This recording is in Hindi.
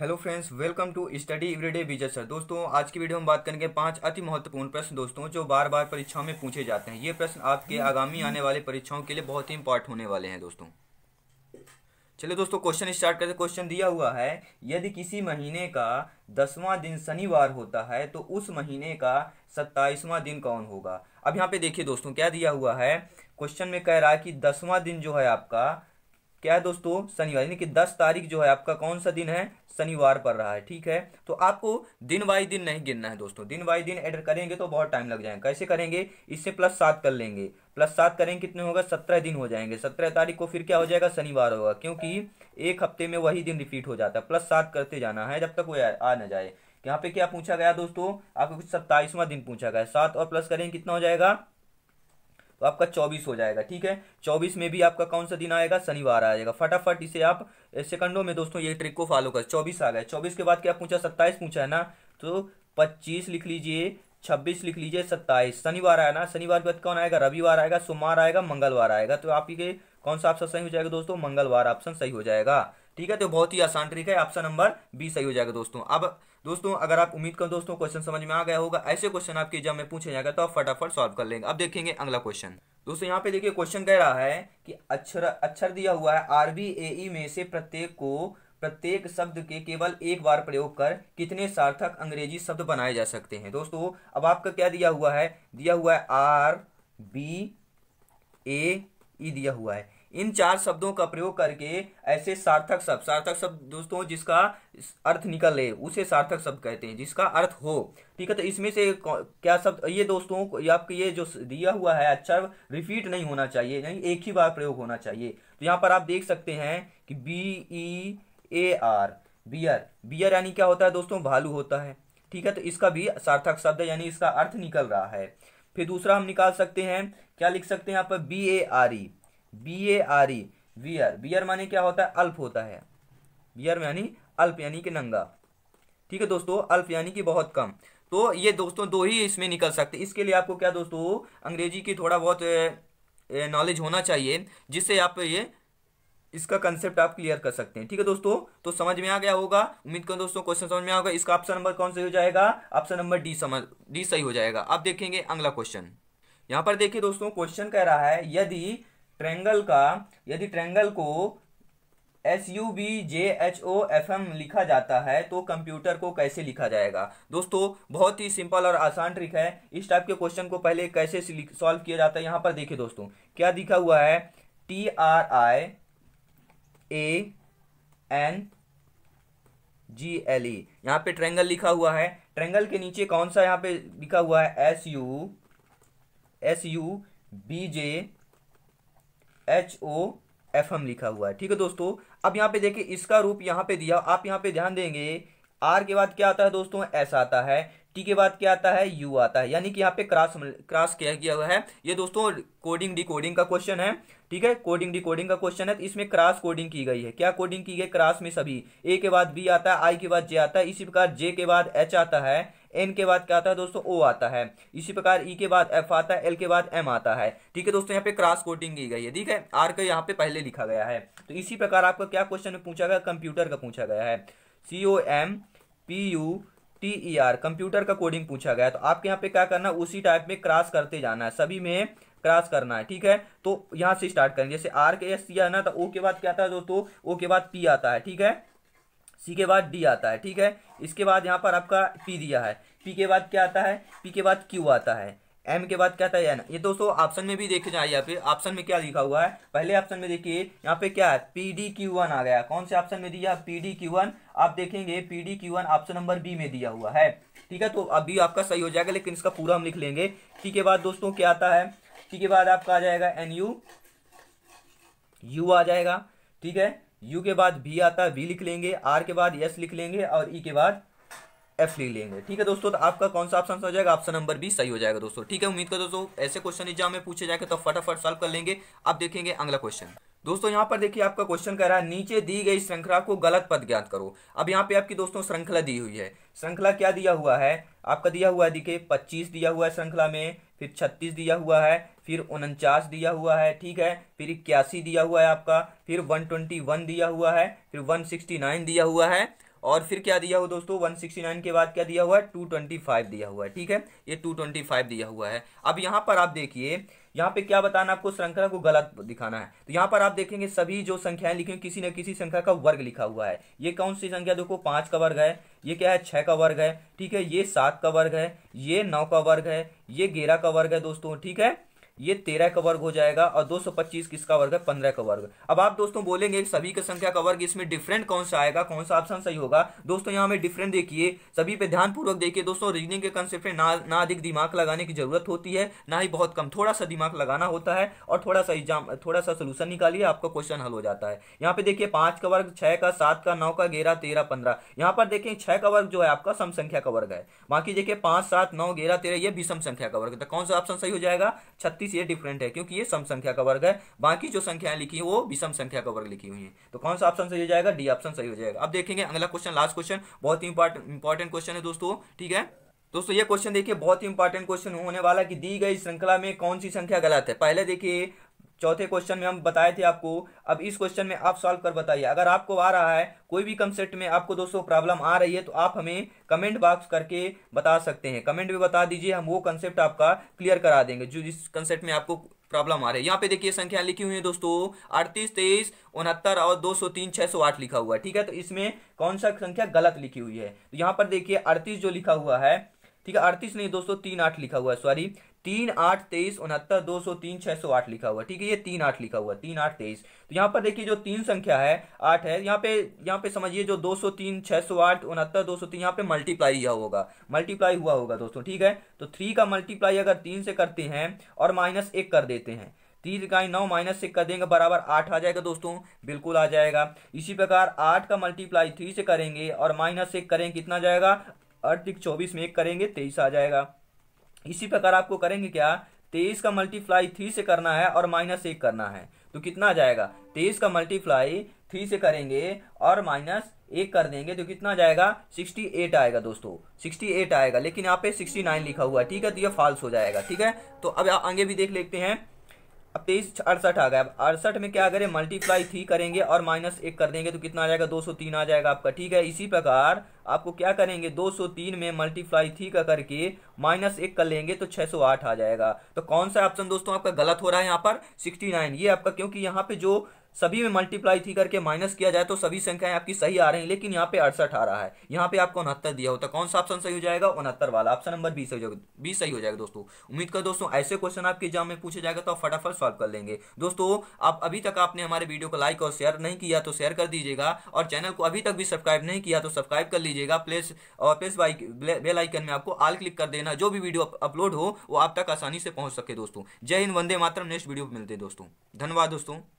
Hello friends welcome to study everyday Vijay sir दोस्तों आज की वीडियो में बात करेंगे पांच अति महत्वपूर्ण प्रश्न दोस्तों जो बार बार परीक्षाओं में पूछे जाते हैं ये प्रश्न आपके हम्म। आगामी आने वाले परीक्षाओं के लिए बहुत ही इंपॉर्टेंट होने वाले हैं दोस्तों चलिए दोस्तों क्वेश्चन स्टार्ट करते क्वेश्चन दिया हुआ है यदि किसी महीने का दसवां दिन शनिवार होता है तो उस महीने का सत्ताईसवां दिन कौन होगा अब यहाँ पे देखिए दोस्तों क्या दिया हुआ है क्वेश्चन में कह रहा है कि दसवां दिन जो है आपका क्या है दोस्तों शनिवार यानी कि दस तारीख जो है आपका कौन सा दिन है शनिवार पर रहा है ठीक है तो आपको दिन बाई दिन नहीं गिनना है दोस्तों दिन बाई दिन एडर करेंगे तो बहुत टाइम लग जाएगा कैसे करेंगे इससे प्लस सात कर लेंगे प्लस सात करेंगे कितने होगा सत्रह दिन हो जाएंगे सत्रह तारीख को फिर क्या हो जाएगा शनिवार होगा क्योंकि एक हफ्ते में वही दिन रिपीट हो जाता है प्लस सात करते जाना है जब तक वो आ ना जाए यहाँ पे क्या पूछा गया दोस्तों आपको कुछ सत्ताईसवां दिन पूछा गया सात और प्लस करेंगे कितना हो जाएगा तो आपका चौबीस हो जाएगा ठीक है चौबीस में भी आपका कौन सा दिन आएगा शनिवार आएगा फटाफट इसे आप सेकंडों में दोस्तों ये ट्रिक को फॉलो कर चौबीस आ गए चौबीस के बाद क्या पूछा सत्ताईस पूछा है ना तो पच्चीस लिख लीजिए छब्बीस लिख लीजिए सत्ताईस शनिवार आया ना शनिवार के बाद कौन आएगा रविवार आएगा सोमवार आएगा मंगलवार आएगा तो आपके कौन सा ऑप्शन सही हो जाएगा दोस्तों मंगलवार ऑप्शन सही हो जाएगा ठीक है तो बहुत ही आसान ट्रिक है ऑप्शन नंबर बी सही हो जाएगा दोस्तों अब दोस्तों अगर आप उम्मीद करो दोस्तों क्वेश्चन समझ में आ गया होगा ऐसे क्वेश्चन आपके एग्जाम में पूछे जाएगा तो आप फटाफट सॉल्व कर लेंगे अब देखेंगे अगला क्वेश्चन दोस्तों यहाँ पे देखिए क्वेश्चन कह रहा है कि अक्षर अक्षर दिया हुआ है आरबी ए e में से प्रत्येक को प्रत्येक शब्द के केवल एक बार प्रयोग कर कितने सार्थक अंग्रेजी शब्द बनाए जा सकते हैं दोस्तों अब आपका क्या दिया हुआ है दिया हुआ है आर बी ए दिया हुआ है इन चार शब्दों का प्रयोग करके ऐसे सार्थक शब्द सार्थक शब्द दोस्तों जिसका अर्थ निकल ले उसे सार्थक शब्द कहते हैं जिसका अर्थ हो ठीक है तो इसमें से क्या शब्द ये दोस्तों आपके ये जो दिया हुआ है अच्छा रिपीट नहीं होना चाहिए यानी एक ही बार प्रयोग होना चाहिए तो यहाँ पर आप देख सकते हैं कि B E A R bear bear यानी क्या होता है दोस्तों भालू होता है ठीक है तो इसका भी सार्थक शब्द है यानी इसका अर्थ निकल रहा है फिर दूसरा हम निकाल सकते हैं क्या लिख सकते हैं यहाँ पर B A R E B A R E bear bear माने क्या होता है अल्प होता है बियर यानी अल्प यानी कि नंगा ठीक है दोस्तों अल्प यानी कि बहुत कम तो ये दोस्तों दो ही इसमें निकल सकते इसके लिए आपको क्या दोस्तों अंग्रेजी की थोड़ा बहुत नॉलेज होना चाहिए जिससे आप ये इसका कंसेप्ट आप क्लियर कर सकते हैं ठीक है दोस्तों तो समझ में आ गया होगा उम्मीद करो दोस्तों क्वेश्चन समझ में आ होगा इसका ऑप्शन नंबर कौन सही हो जाएगा ऑप्शन नंबर डी समझ डी सही हो जाएगा आप देखेंगे अगला क्वेश्चन यहाँ पर देखिए दोस्तों क्वेश्चन कह रहा है यदि ट्रेंगल का यदि ट्रेंगल को S U B J H O F M लिखा जाता है तो कंप्यूटर को कैसे लिखा जाएगा दोस्तों बहुत ही सिंपल और आसान ट्रिक है इस टाइप के क्वेश्चन को पहले कैसे सॉल्व किया जाता है यहाँ पर देखिए दोस्तों क्या दिखा हुआ है T R I A N G L E यहाँ पे ट्रेंगल लिखा हुआ है ट्रेंगल के नीचे कौन सा यहाँ पे लिखा हुआ है S U S U B J H O F M लिखा हुआ है ठीक है दोस्तों अब यहाँ पे देखिए इसका रूप यहाँ पे दिया आप यहाँ पे ध्यान देंगे आर के बाद क्या आता है दोस्तों एस आता है टी के बाद क्या आता है यू आता है यानी कि यहाँ पे क्रॉस क्रॉस किया गया है ये दोस्तों कोडिंग डिकोडिंग का क्वेश्चन है ठीक है कोडिंग डिकोडिंग का क्वेश्चन है तो इसमें क्रॉस कोडिंग की गई है क्या कोडिंग की गई क्रॉस में सभी ए के बाद बी आता है आई के बाद जे आता है इसी प्रकार जे के बाद एच आता है एन के बाद क्या आता है दोस्तों ओ आता है इसी प्रकार ई e के बाद एफ आता है एल के बाद एम आता है ठीक है दोस्तों यहाँ पे क्रॉस कोटिंग की गई है ठीक है आर का यहाँ पे पहले लिखा गया है तो इसी प्रकार आपका क्या क्वेश्चन में पूछा गया कंप्यूटर का पूछा गया है C O M P U T E R computer का कोडिंग पूछा गया तो आपके यहाँ पे क्या करना है उसी टाइप में क्रॉस करते जाना है सभी में क्रॉस करना है ठीक है तो यहाँ से स्टार्ट करें जैसे आर के एस सी आना तो ओ के बाद क्या आता है दोस्तों ओ के बाद पी आता है ठीक है सी के बाद डी आता है ठीक है इसके बाद यहाँ पर आपका पी दिया है पी के बाद क्या आता है पी के बाद क्यू आता है एम के बाद क्या आता है एन ये दोस्तों ऑप्शन में भी देखे जाए यहाँ पे ऑप्शन में क्या लिखा हुआ है पहले ऑप्शन में देखिए यहाँ पे क्या है पी डी क्यू वन आ गया कौन से ऑप्शन में दिया पी डी क्यू वन आप देखेंगे P D Q one option number B में दिया हुआ है ठीक है तो अभी आपका सही हो जाएगा लेकिन इसका पूरा हम लिख लेंगे पी के बाद दोस्तों क्या आता है पी के बाद आपका आ जाएगा एन यू यू आ जाएगा ठीक है यू के बाद भी आता है वी लिख लेंगे आर के बाद यस लिख लेंगे और ई e के बाद एफ ली लेंगे ठीक है दोस्तों तो आपका कौन सा ऑप्शन हो जाएगा ऑप्शन नंबर बी सही हो जाएगा दोस्तों ठीक है उम्मीद कर दोस्तों ऐसे क्वेश्चन एग्जाम में पूछे जाएंगे तो फटाफट सॉल्व कर लेंगे अब देखेंगे अगला क्वेश्चन दोस्तों यहाँ पर देखिए आपका क्वेश्चन कह रहा है नीचे दी गई श्रृंखला को गलत पद ज्ञात करो अब यहाँ पे आपकी दोस्तों श्रृंखला दी हुई है श्रृंखला क्या दिया हुआ है आपका दिया हुआ है देखिए पच्चीस दिया हुआ है श्रृंखला में फिर छत्तीस दिया हुआ है फिर उनचास दिया हुआ है ठीक है फिर इक्यासी दिया हुआ है आपका फिर वन ट्वेंटी वन दिया हुआ है फिर वन सिक्सटी नाइन दिया हुआ है और फिर क्या दिया हुआ दोस्तों 169 के बाद क्या दिया हुआ है 225 दिया हुआ है ठीक है ये 225 दिया हुआ है अब यहाँ पर आप देखिए यहाँ पे क्या बताना आपको श्रृंखला को गलत दिखाना है तो यहाँ पर आप देखेंगे सभी जो संख्याएं लिखी किसी न किसी संख्या का वर्ग लिखा हुआ है ये कौन सी संख्या देखो पांच का वर्ग है ये क्या है छह का वर्ग है ठीक है ये सात का वर्ग है ये नौ का वर्ग है ये ग्यारह का वर्ग है दोस्तों ठीक है ये तेरह का वर्ग हो जाएगा और 225 किसका वर्ग है पंद्रह का वर्ग अब आप दोस्तों बोलेंगे सभी का संख्या का वर्ग इसमें डिफरेंट कौन सा आएगा कौन सा ऑप्शन सही होगा दोस्तों यहाँ हमें डिफरेंट देखिए सभी पे ध्यानपूर्वक देखिए दोस्तों रीजनिंग के कंसेप्ट में ना ना अधिक दिमाग लगाने की जरूरत होती है ना ही बहुत कम थोड़ा सा दिमाग लगाना होता है और थोड़ा सा एग्जाम थोड़ा सा सोल्यूशन निकालिए आपका क्वेश्चन हल हो जाता है यहाँ पे देखिए पांच का वर्ग छह का सात का नौ का ग्यारह तेरह पंद्रह यहाँ पर देखिए छह का वर्ग जो है आपका सम संख्या का वर्ग है बाकी देखिए पांच सात नौ ग्यारह तेरह यह भी सम संख्या का वर्ग तो कौन सा ऑप्शन सही हो जाएगा छत्तीस बत्तीस तो ये डिफरेंट है क्योंकि ये सम संख्या का वर्ग है बाकी जो संख्याएं लिखी है वो विषम संख्या का वर्ग लिखी हुई है तो कौन सा ऑप्शन सही हो जाएगा डी ऑप्शन सही हो जाएगा अब देखेंगे अगला क्वेश्चन लास्ट क्वेश्चन बहुत ही इंपॉर्टेंट क्वेश्चन है दोस्तों ठीक है दोस्तों ये क्वेश्चन देखिए बहुत ही इंपॉर्टेंट क्वेश्चन होने वाला कि दी गई श्रृंखला में कौन सी संख्या गलत है पहले देखिए चौथे क्वेश्चन में हम बताए थे आपको अब इस क्वेश्चन में आप सॉल्व कर बताइए अगर आपको आ रहा है कोई भी कंसेप्ट में आपको दोस्तों प्रॉब्लम आ रही है तो आप हमें कमेंट बॉक्स करके बता सकते हैं कमेंट में बता दीजिए हम वो कंसेप्ट आपका क्लियर करा देंगे जो जिस कंसेप्ट में आपको प्रॉब्लम आ रही है यहाँ पे देखिए संख्या लिखी हुई है दोस्तों अड़तीस तेईस उनहत्तर और दो सौ तीन छह सौ आठ लिखा हुआ है ठीक है तो इसमें कौन सा संख्या गलत लिखी हुई है तो यहाँ पर देखिए अड़तीस जो लिखा हुआ है ठीक है अड़तीस नहीं दोस्तों तीन आठ लिखा हुआ है सॉरी तीन आठ तेईस उनहत्तर दो सौ तीन छह सौ आठ लिखा हुआ ठीक है ये तीन आठ लिखा हुआ तीन आठ तेईस तो यहाँ पर देखिए जो तीन संख्या है आठ है यहाँ पे यहाँ पे समझिए जो दो सौ तीन छह सौ आठ उनहत्तर दो सौ तीन यहाँ पे मल्टीप्लाई हुआ होगा मल्टीप्लाई हुआ होगा दोस्तों ठीक है तो थ्री का मल्टीप्लाई अगर तीन से करते हैं और माइनस एक कर देते हैं तीन इकाई नौ माइनस से कर देंगे बराबर आठ आ जाएगा दोस्तों बिल्कुल आ जाएगा इसी प्रकार आठ का मल्टीप्लाई थ्री से करेंगे और माइनस एक करेंगे कितना जाएगा अड़तीस चौबीस में एक करेंगे तेईस आ जाएगा इसी प्रकार आपको करेंगे क्या तेईस का मल्टीप्लाई थ्री से करना है और माइनस एक करना है तो कितना आ जाएगा तेईस का मल्टीप्लाई थ्री से करेंगे और माइनस एक कर देंगे तो कितना जाएगा सिक्सटी एट आएगा दोस्तों सिक्सटी एट आएगा लेकिन यहाँ पे सिक्सटी नाइन लिखा हुआ है ठीक है तो ये फॉल्स हो जाएगा ठीक है तो अब आगे भी देख लेते हैं अब तेईस अड़सठ आ गया अब अड़सठ में क्या करें मल्टीप्लाई थ्री करेंगे और माइनस एक कर देंगे तो कितना आ जाएगा दो सौ तीन आ जाएगा आपका ठीक है इसी प्रकार आपको क्या करेंगे दो सौ तीन में मल्टीप्लाई थ्री का करके माइनस एक कर लेंगे तो छह सौ आठ आ जाएगा तो कौन सा ऑप्शन दोस्तों आपका गलत हो रहा है यहाँ पर सिक्सटी नाइन ये आपका क्योंकि यहाँ पे जो सभी में मल्टीप्लाई थी करके माइनस किया जाए तो सभी संख्याएं आपकी सही आ रही हैं लेकिन यहाँ पे अड़सठ आ रहा है यहाँ पे आपको उनहत्तर दिया होता कौन सा ऑप्शन सही हो जाएगा उनहत्तर वाला ऑप्शन नंबर बी सही हो जाएगा बीस सही हो जाएगा दोस्तों उम्मीद कर दोस्तों ऐसे क्वेश्चन आपके एग्जाम में पूछे जाएगा तो आप फटाफट सॉल्व कर लेंगे दोस्तों आप अभी तक आपने हमारे वीडियो को लाइक और शेयर नहीं किया तो शेयर कर दीजिएगा और चैनल को अभी तक भी सब्सक्राइब नहीं किया तो सब्सक्राइब कर लीजिएगा प्लेस और प्लेस बाइक बेल में आपको आल क्लिक कर देना जो भी वीडियो अपलोड हो वो आप तक आसानी से पहुंच सके दोस्तों जय हिंद वंदे मातरम नेक्स्ट वीडियो मिलते हैं दोस्तों धन्यवाद दोस्तों